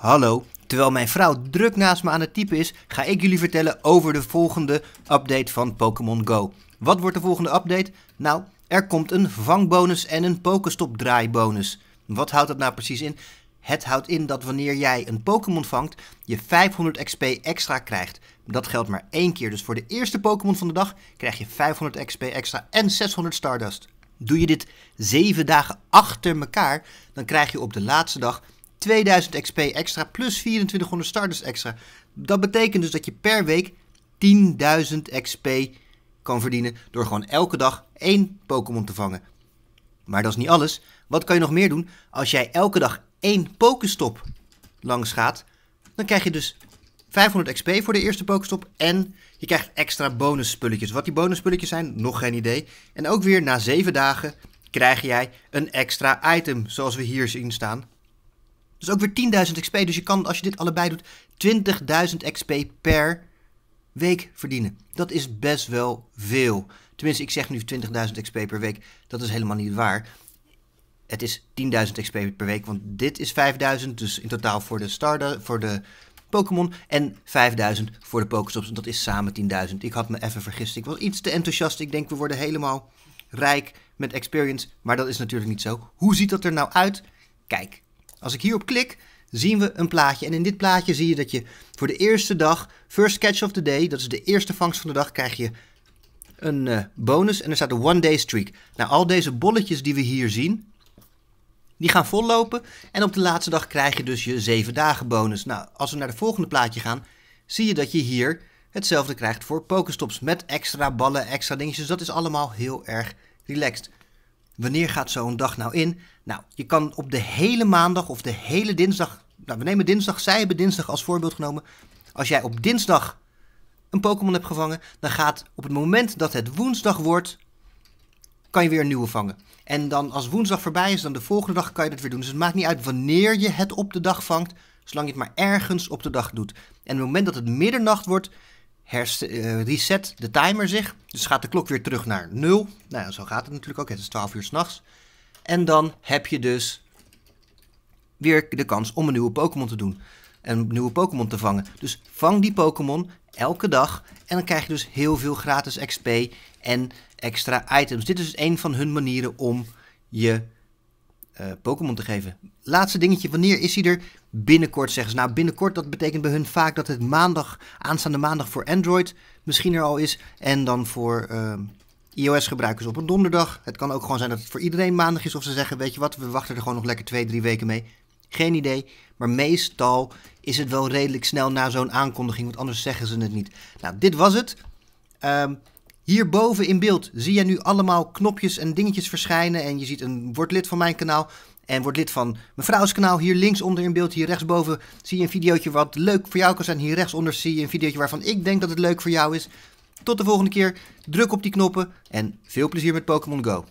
Hallo, terwijl mijn vrouw druk naast me aan het typen is, ga ik jullie vertellen over de volgende update van Pokémon Go. Wat wordt de volgende update? Nou, er komt een vangbonus en een Pokéstop draaibonus. Wat houdt dat nou precies in? Het houdt in dat wanneer jij een Pokémon vangt, je 500 XP extra krijgt. Dat geldt maar één keer, dus voor de eerste Pokémon van de dag krijg je 500 XP extra en 600 Stardust. Doe je dit 7 dagen achter elkaar, dan krijg je op de laatste dag 2000 XP extra plus 2400 starters extra. Dat betekent dus dat je per week 10.000 XP kan verdienen door gewoon elke dag één Pokémon te vangen. Maar dat is niet alles. Wat kan je nog meer doen? Als jij elke dag één Pokéstop langs gaat, dan krijg je dus 500 XP voor de eerste Pokéstop en je krijgt extra bonusspulletjes. Wat die bonusspulletjes zijn, nog geen idee. En ook weer na 7 dagen krijg jij een extra item, zoals we hier zien staan. Dus ook weer 10.000 XP. Dus je kan, als je dit allebei doet, 20.000 XP per week verdienen. Dat is best wel veel. Tenminste, ik zeg nu 20.000 XP per week. Dat is helemaal niet waar. Het is 10.000 XP per week, want dit is 5.000. Dus in totaal voor de, starter, voor de Pokémon en 5.000 voor de Pokéstops. Dat is samen 10.000. Ik had me even vergist. Ik was iets te enthousiast. Ik denk, we worden helemaal rijk met experience. Maar dat is natuurlijk niet zo. Hoe ziet dat er nou uit? Kijk, als ik hierop klik, zien we een plaatje. En in dit plaatje zie je dat je voor de eerste dag, first catch of the day, dat is de eerste vangst van de dag, krijg je een eh, bonus. En er staat een one day streak. Nou, al deze bolletjes die we hier zien, die gaan vollopen. En op de laatste dag krijg je dus je zeven dagen bonus. Nou, als we naar het volgende plaatje gaan, zie je dat je hier hetzelfde krijgt voor pokestops. Met extra ballen, extra dingetjes. Dus dat is allemaal heel erg relaxed. Wanneer gaat zo'n dag nou in? Nou, je kan op de hele maandag of de hele dinsdag. Nou, we nemen dinsdag. Zij hebben dinsdag als voorbeeld genomen. Als jij op dinsdag een Pokémon hebt gevangen, dan gaat op het moment dat het woensdag wordt, kan je weer een nieuwe vangen. En dan als woensdag voorbij is, dan de volgende dag kan je dat weer doen. Dus het maakt niet uit wanneer je het op de dag vangt, zolang je het maar ergens op de dag doet. En op het moment dat het middernacht wordt, eh, reset de timer zich. Dus gaat de klok weer terug naar 0. Nou ja, zo gaat het natuurlijk ook. Het is 12 uur s'nachts. En dan heb je dus weer de kans om een nieuwe Pokémon te doen. en Een nieuwe Pokémon te vangen. Dus vang die Pokémon elke dag. En dan krijg je dus heel veel gratis XP en extra items. Dit is dus een van hun manieren om je eh, Pokémon te geven. Laatste dingetje, wanneer is hij er? Binnenkort zeggen ze. Nou, binnenkort, dat betekent bij hun vaak dat het maandag, aanstaande maandag voor Android misschien er al is. En dan voor ehm, iOS-gebruikers op een donderdag. Het kan ook gewoon zijn dat het voor iedereen maandag is. Of ze zeggen, weet je wat, we wachten er gewoon nog lekker twee, drie weken mee. Geen idee. Maar meestal is het wel redelijk snel na zo'n aankondiging. Want anders zeggen ze het niet. Nou, dit was het. Ehm, Hierboven in beeld zie je nu allemaal knopjes en dingetjes verschijnen. En je ziet een word lid van mijn kanaal en word lid van mevrouws kanaal. Hier linksonder in beeld, hier rechtsboven zie je een videootje wat leuk voor jou kan zijn. Hier rechtsonder zie je een videootje waarvan ik denk dat het leuk voor jou is. Tot de volgende keer. Druk op die knoppen en veel plezier met Pokémon Go.